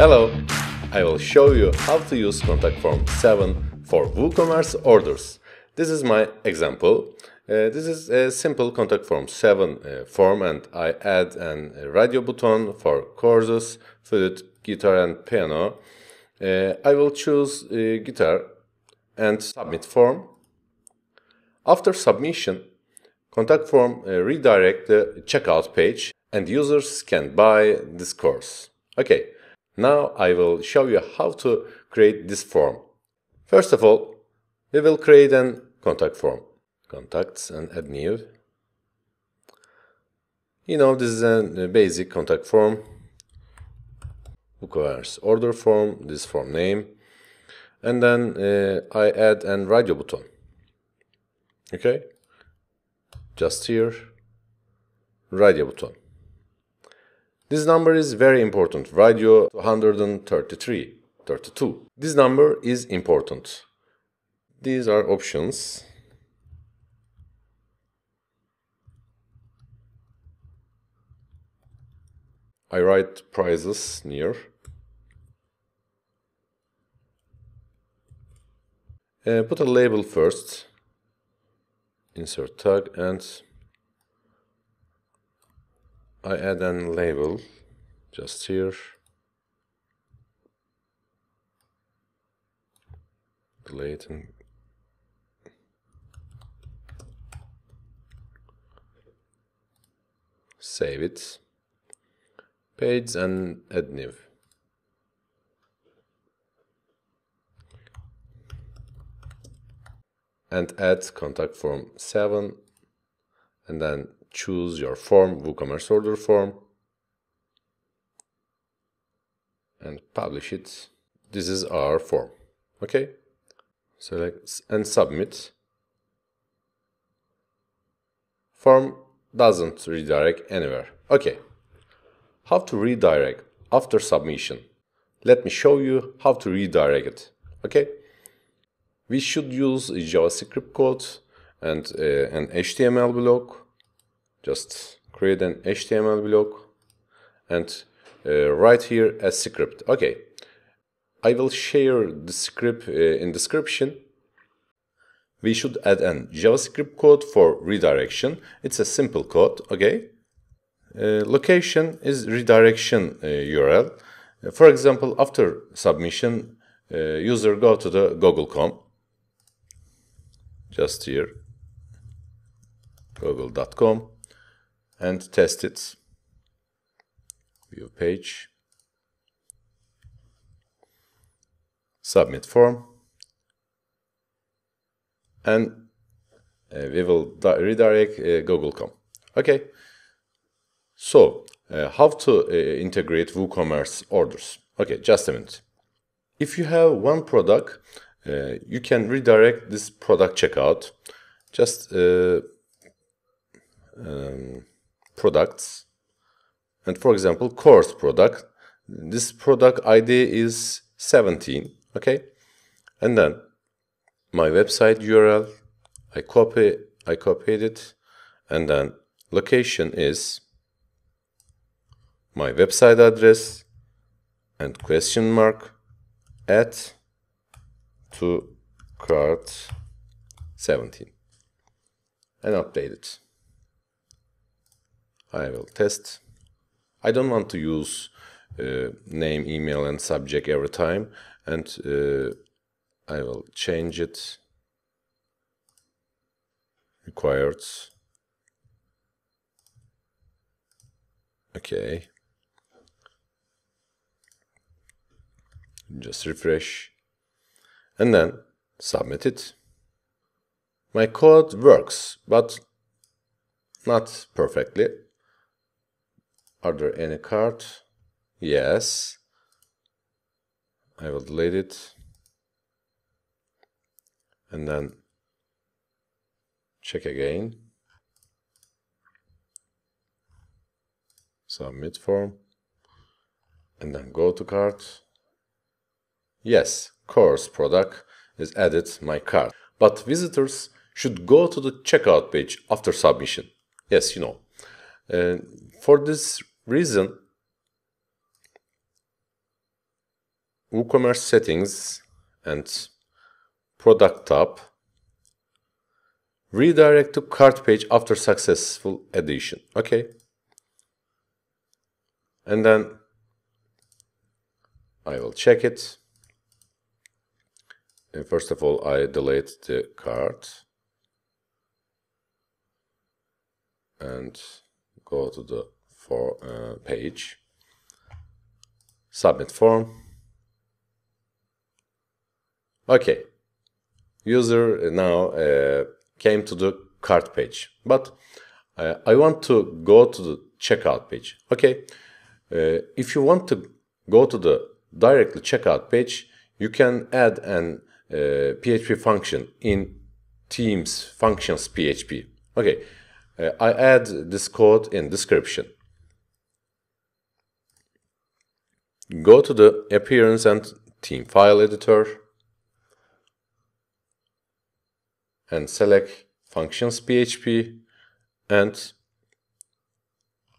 Hello! I will show you how to use contact form 7 for WooCommerce orders. This is my example. Uh, this is a simple contact form 7 uh, form and I add a radio button for courses, flute, guitar and piano. Uh, I will choose uh, guitar and submit form. After submission, contact form uh, redirect the checkout page and users can buy this course. Okay, now I will show you how to create this form. First of all, we will create an contact form. Contacts and add new. You know, this is a basic contact form. Requires order form, this form name. And then uh, I add an radio button. Okay? Just here, radio button. This number is very important. Radio 233, 32. This number is important. These are options. I write prices near. Uh, put a label first, insert tag and I add an label just here delete and save it page and add new and add contact form 7 and then choose your form, WooCommerce order form, and publish it. This is our form. Okay? Select and submit. Form doesn't redirect anywhere. Okay. How to redirect after submission. Let me show you how to redirect it. Okay? We should use JavaScript code and uh, an HTML block just create an HTML block and uh, write here a script. Okay, I will share the script uh, in description. We should add an JavaScript code for redirection. It's a simple code, okay? Uh, location is redirection URL. Uh, for example, after submission, uh, user go to the google.com. Just here, google.com and test it. View page. Submit form. And uh, we will redirect uh, Google.com. Okay. So, uh, how to uh, integrate WooCommerce orders? Okay, just a minute. If you have one product, uh, you can redirect this product checkout. Just uh, um, products. And for example, course product. This product ID is 17, okay? And then my website URL, I copy, I copied it, and then location is my website address and question mark at to cart 17 and update it. I will test. I don't want to use uh, name, email, and subject every time. And uh, I will change it. Required. Okay. Just refresh. And then submit it. My code works, but not perfectly. Are there any cards? Yes. I will delete it. And then check again. Submit form. And then go to cart. Yes, course product is added my cart. But visitors should go to the checkout page after submission. Yes, you know. Uh, for this reason WooCommerce settings and product tab redirect to cart page after successful addition okay and then I will check it and first of all I delete the cart and go to the for uh, page, submit form. Okay, user now uh, came to the cart page, but uh, I want to go to the checkout page. Okay, uh, if you want to go to the directly checkout page, you can add an PHP uh, function in Teams functions PHP. Okay, uh, I add this code in description. Go to the Appearance and Theme File Editor and select Functions PHP and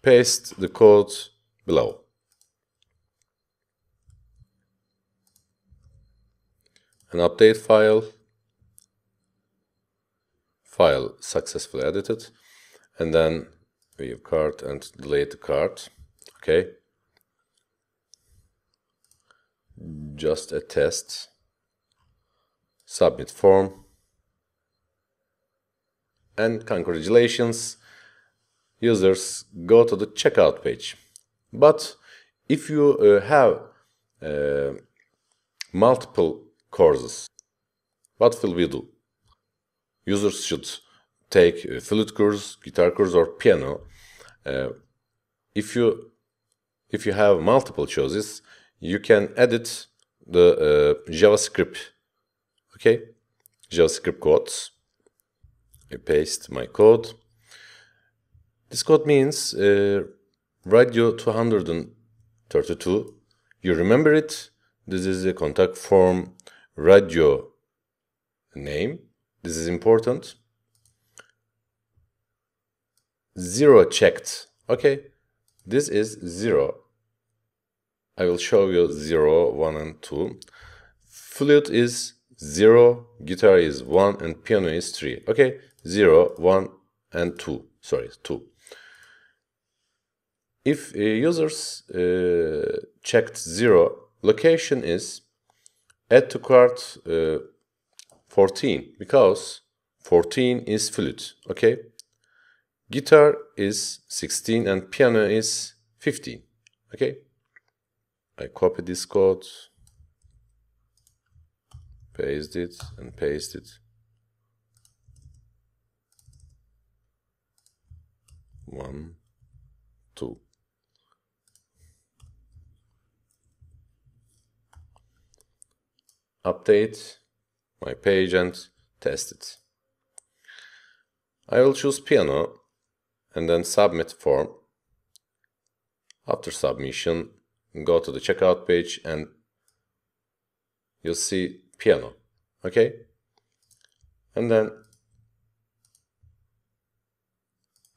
paste the code below. An update file, file successfully edited, and then we have card and delete the card. Okay just a test submit form and congratulations users go to the checkout page but if you uh, have uh, multiple courses what will we do users should take a flute course guitar course or piano uh, if you if you have multiple choices you can edit the uh, JavaScript. Okay, JavaScript codes. I paste my code. This code means uh, Radio 232. You remember it. This is the contact form radio name. This is important. Zero checked. Okay, this is zero. I will show you 0, 1 and 2. Flute is 0, guitar is 1 and piano is 3. Okay, 0, 1 and 2. Sorry, 2. If uh, users uh, checked 0, location is add to cart uh, 14 because 14 is flute. Okay, guitar is 16 and piano is 15. Okay. I copy this code, paste it and paste it. One, two. Update my page and test it. I will choose piano and then submit form. After submission, go to the checkout page and you'll see piano. Okay? And then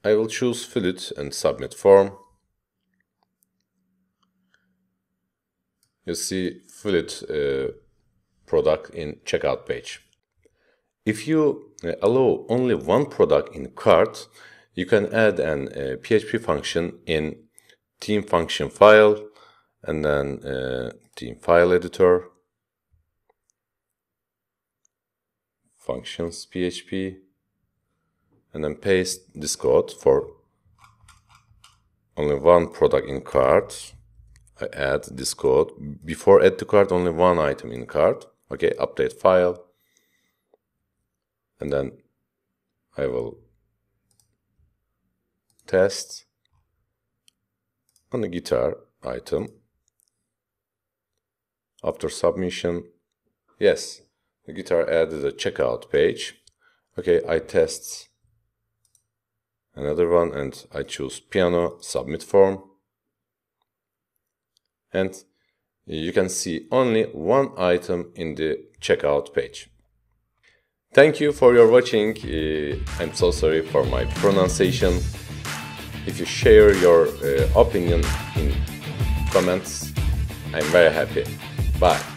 I will choose Fill and Submit Form. You see Fill uh, product in checkout page. If you uh, allow only one product in cart, you can add an uh, PHP function in team function file and then uh, team file editor, functions PHP, and then paste this code for only one product in cart. I add this code. Before add to cart, only one item in cart. Okay, update file. And then I will test on the guitar item. After submission, yes, the guitar added a checkout page. Okay, I test another one and I choose piano, submit form. And you can see only one item in the checkout page. Thank you for your watching. Eh, I'm so sorry for my pronunciation. If you share your uh, opinion in comments, I'm very happy. Bye.